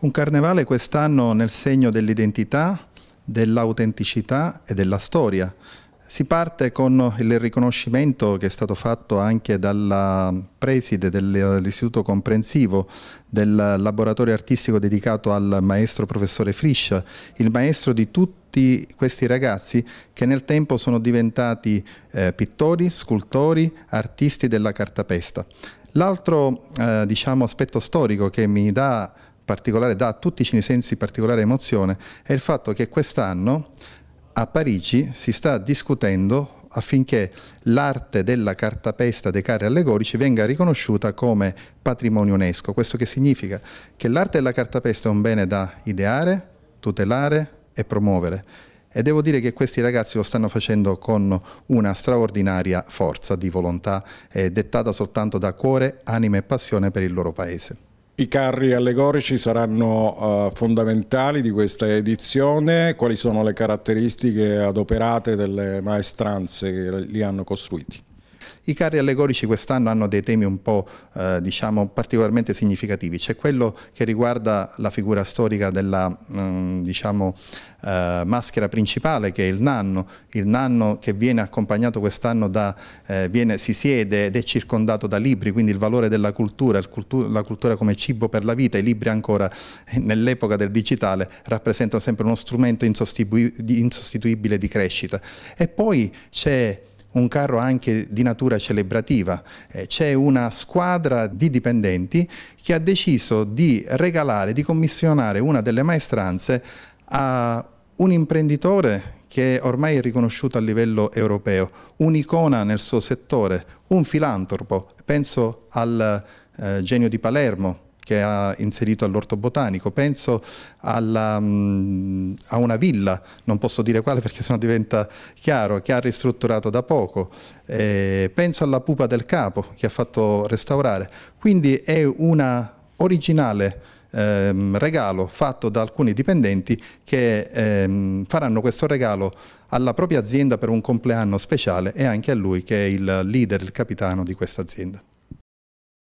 Un carnevale quest'anno nel segno dell'identità, dell'autenticità e della storia. Si parte con il riconoscimento che è stato fatto anche dalla preside dell'Istituto Comprensivo del laboratorio artistico dedicato al maestro professore Frisch, il maestro di tutti questi ragazzi che nel tempo sono diventati eh, pittori, scultori, artisti della cartapesta. L'altro eh, diciamo, aspetto storico che mi dà particolare, dà a tutti i cinesensi particolare emozione, è il fatto che quest'anno a Parigi si sta discutendo affinché l'arte della cartapesta dei carri allegorici venga riconosciuta come patrimonio UNESCO. Questo che significa? Che l'arte della cartapesta è un bene da ideare, tutelare e promuovere. E devo dire che questi ragazzi lo stanno facendo con una straordinaria forza di volontà, eh, dettata soltanto da cuore, anima e passione per il loro paese. I carri allegorici saranno uh, fondamentali di questa edizione, quali sono le caratteristiche adoperate delle maestranze che li hanno costruiti? I carri allegorici quest'anno hanno dei temi un po' eh, diciamo, particolarmente significativi. C'è quello che riguarda la figura storica della mh, mm, diciamo, eh, maschera principale che è il nanno, il nanno che viene accompagnato quest'anno da, eh, viene, si siede ed è circondato da libri, quindi il valore della cultura, cultu la cultura come cibo per la vita, i libri ancora eh, nell'epoca del digitale rappresentano sempre uno strumento insostituibile di crescita. E poi c'è un carro anche di natura celebrativa. Eh, c'è una squadra di dipendenti che ha deciso di regalare, di commissionare una delle maestranze a un imprenditore che ormai è riconosciuto a livello europeo, un'icona nel suo settore, un filantropo, penso al eh, genio di Palermo, che ha inserito all'orto botanico, penso alla, mm, a una villa, non posso dire quale perché sennò diventa chiaro, che ha ristrutturato da poco, eh, penso alla pupa del capo che ha fatto restaurare, quindi è un originale ehm, regalo fatto da alcuni dipendenti che ehm, faranno questo regalo alla propria azienda per un compleanno speciale e anche a lui che è il leader, il capitano di questa azienda.